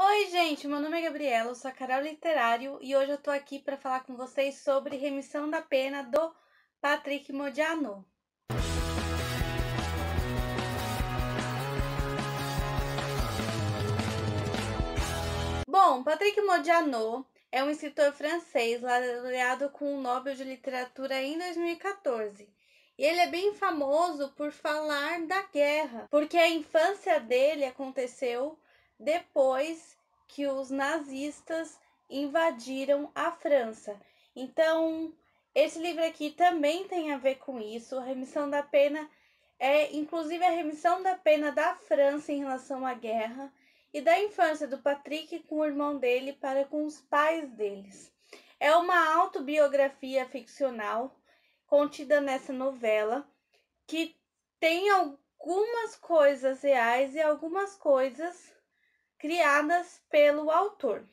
Oi, gente, meu nome é Gabriela, sou a Carol Literário e hoje eu tô aqui para falar com vocês sobre Remissão da Pena do Patrick Modiano. Bom, Patrick Modiano é um escritor francês laureado com o Nobel de Literatura em 2014. E ele é bem famoso por falar da guerra, porque a infância dele aconteceu depois que os nazistas invadiram a França. Então, esse livro aqui também tem a ver com isso. A remissão da pena é, inclusive, a remissão da pena da França em relação à guerra e da infância do Patrick com o irmão dele para com os pais deles. É uma autobiografia ficcional contida nessa novela que tem algumas coisas reais e algumas coisas criadas pelo autor.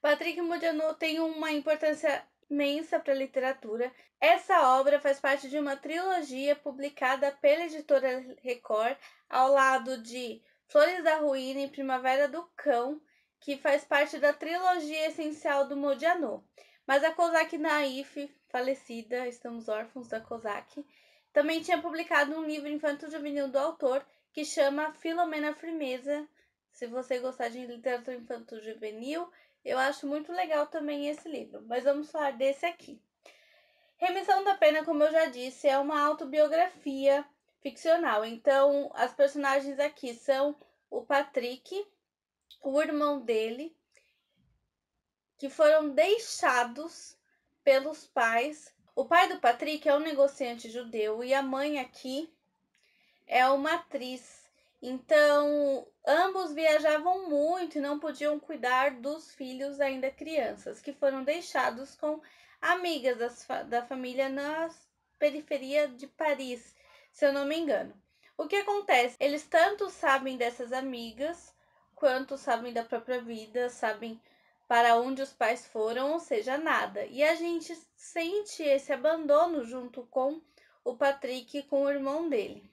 Patrick Modiano tem uma importância imensa para a literatura. Essa obra faz parte de uma trilogia publicada pela editora Record, ao lado de Flores da Ruína e Primavera do Cão, que faz parte da trilogia essencial do Modiano. Mas a Kozak Naif, falecida, estamos órfãos da Kozak, também tinha publicado um livro infantil juvenil do autor que chama Filomena Firmeza, se você gostar de literatura infantil juvenil, eu acho muito legal também esse livro, mas vamos falar desse aqui. Remissão da Pena, como eu já disse, é uma autobiografia ficcional. Então, as personagens aqui são o Patrick, o irmão dele, que foram deixados pelos pais. O pai do Patrick é um negociante judeu e a mãe aqui é uma atriz então, ambos viajavam muito e não podiam cuidar dos filhos ainda crianças, que foram deixados com amigas das, da família na periferia de Paris, se eu não me engano. O que acontece? Eles tanto sabem dessas amigas quanto sabem da própria vida, sabem para onde os pais foram, ou seja, nada. E a gente sente esse abandono junto com o Patrick e com o irmão dele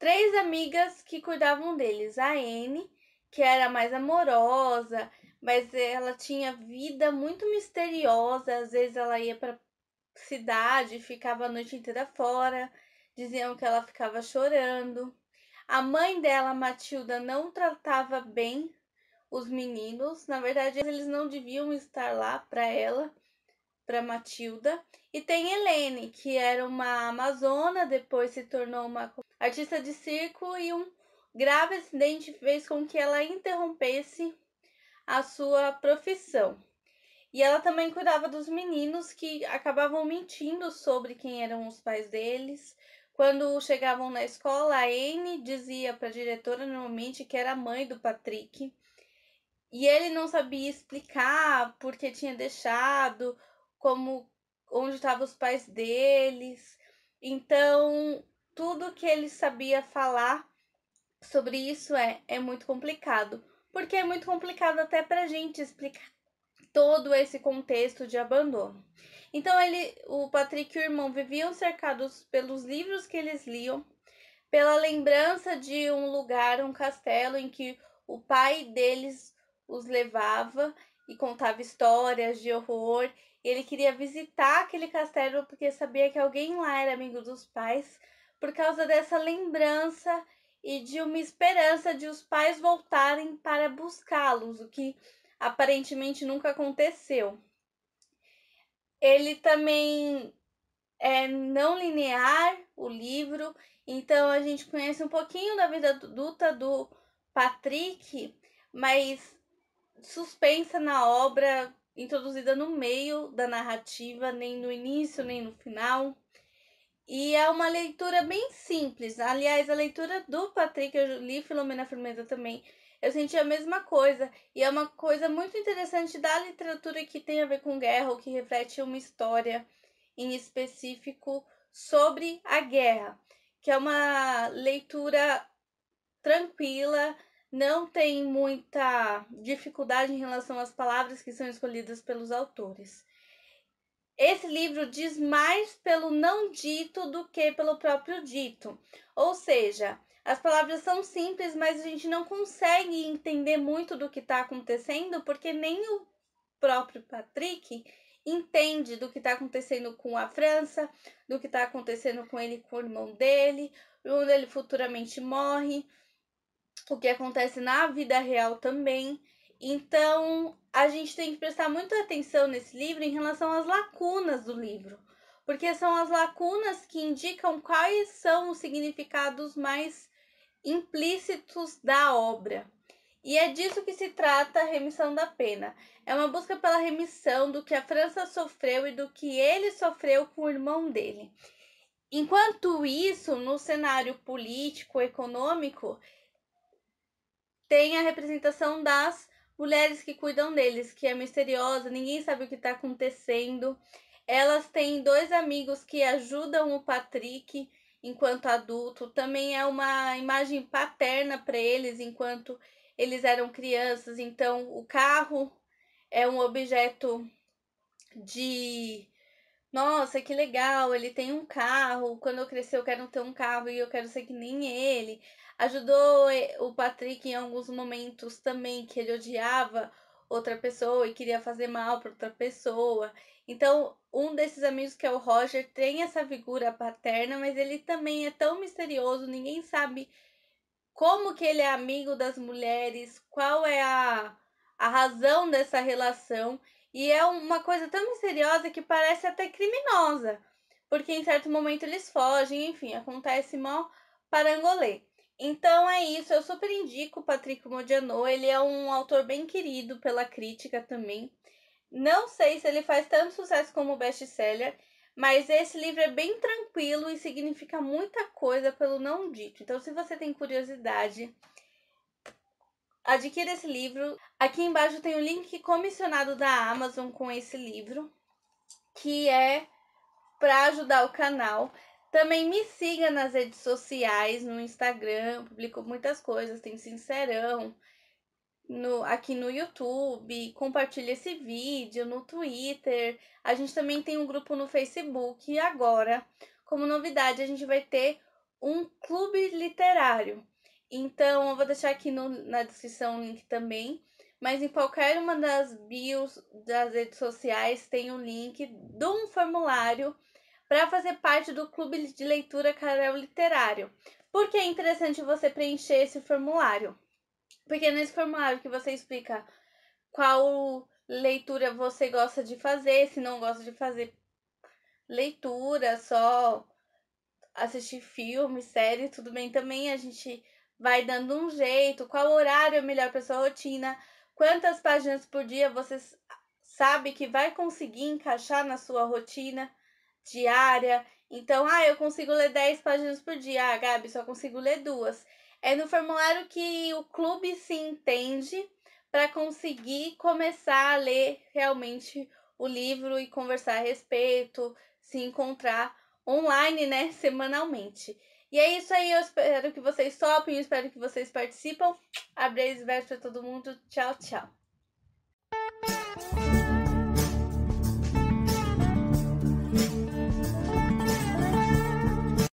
três amigas que cuidavam deles. A Anne, que era mais amorosa, mas ela tinha vida muito misteriosa. Às vezes ela ia para cidade, ficava a noite inteira fora. Diziam que ela ficava chorando. A mãe dela, Matilda, não tratava bem os meninos. Na verdade, eles não deviam estar lá para ela para Matilda. E tem Helene, que era uma amazona, depois se tornou uma artista de circo e um grave acidente fez com que ela interrompesse a sua profissão. E ela também cuidava dos meninos que acabavam mentindo sobre quem eram os pais deles. Quando chegavam na escola, a Anne dizia para a diretora normalmente que era mãe do Patrick. E ele não sabia explicar porque tinha deixado, como onde estavam os pais deles. Então, tudo que ele sabia falar sobre isso é, é muito complicado. Porque é muito complicado até para a gente explicar todo esse contexto de abandono. Então ele, o Patrick e o irmão viviam cercados pelos livros que eles liam, pela lembrança de um lugar, um castelo em que o pai deles os levava e contava histórias de horror ele queria visitar aquele castelo porque sabia que alguém lá era amigo dos pais, por causa dessa lembrança e de uma esperança de os pais voltarem para buscá-los, o que aparentemente nunca aconteceu. Ele também é não linear o livro, então a gente conhece um pouquinho da vida adulta do Patrick, mas suspensa na obra introduzida no meio da narrativa, nem no início, nem no final. E é uma leitura bem simples. Aliás, a leitura do Patrick, eu li Filomena Firmeza também, eu senti a mesma coisa. E é uma coisa muito interessante da literatura que tem a ver com guerra, ou que reflete uma história em específico sobre a guerra, que é uma leitura tranquila, não tem muita dificuldade em relação às palavras que são escolhidas pelos autores. Esse livro diz mais pelo não dito do que pelo próprio dito. Ou seja, as palavras são simples, mas a gente não consegue entender muito do que está acontecendo, porque nem o próprio Patrick entende do que está acontecendo com a França, do que está acontecendo com ele com o irmão dele, onde ele futuramente morre porque acontece na vida real também. Então, a gente tem que prestar muita atenção nesse livro em relação às lacunas do livro, porque são as lacunas que indicam quais são os significados mais implícitos da obra. E é disso que se trata a remissão da pena. É uma busca pela remissão do que a França sofreu e do que ele sofreu com o irmão dele. Enquanto isso, no cenário político, econômico, tem a representação das mulheres que cuidam deles, que é misteriosa, ninguém sabe o que está acontecendo. Elas têm dois amigos que ajudam o Patrick enquanto adulto, também é uma imagem paterna para eles enquanto eles eram crianças. Então, o carro é um objeto de nossa, que legal, ele tem um carro. Quando eu crescer, eu quero ter um carro e eu quero ser que nem ele. Ajudou eh, o Patrick em alguns momentos também, que ele odiava outra pessoa e queria fazer mal para outra pessoa. Então, um desses amigos, que é o Roger, tem essa figura paterna, mas ele também é tão misterioso, ninguém sabe como que ele é amigo das mulheres, qual é a, a razão dessa relação. E é uma coisa tão misteriosa que parece até criminosa, porque em certo momento eles fogem, enfim, acontece mal parangolê. Então é isso, eu super indico o Patrick Modiano, ele é um autor bem querido pela crítica também. Não sei se ele faz tanto sucesso como best-seller, mas esse livro é bem tranquilo e significa muita coisa pelo não dito. Então se você tem curiosidade, adquira esse livro. Aqui embaixo tem o um link comissionado da Amazon com esse livro, que é para ajudar o canal. Também me siga nas redes sociais, no Instagram, publico muitas coisas, tem Sincerão, no, aqui no YouTube, compartilhe esse vídeo no Twitter. A gente também tem um grupo no Facebook e agora, como novidade, a gente vai ter um clube literário. Então, eu vou deixar aqui no, na descrição o link também, mas em qualquer uma das bios das redes sociais tem o um link de um formulário para fazer parte do Clube de Leitura Carel Literário. Por que é interessante você preencher esse formulário? Porque é nesse formulário que você explica qual leitura você gosta de fazer, se não gosta de fazer leitura, só assistir filme, série, tudo bem também, a gente vai dando um jeito, qual horário é melhor para sua rotina, quantas páginas por dia você sabe que vai conseguir encaixar na sua rotina diária. Então, ah, eu consigo ler 10 páginas por dia. Ah, Gabi, só consigo ler duas. É no formulário que o clube se entende para conseguir começar a ler realmente o livro e conversar a respeito, se encontrar online, né, semanalmente. E é isso aí, eu espero que vocês topem, espero que vocês participam. Abre e beijo para todo mundo. Tchau, tchau.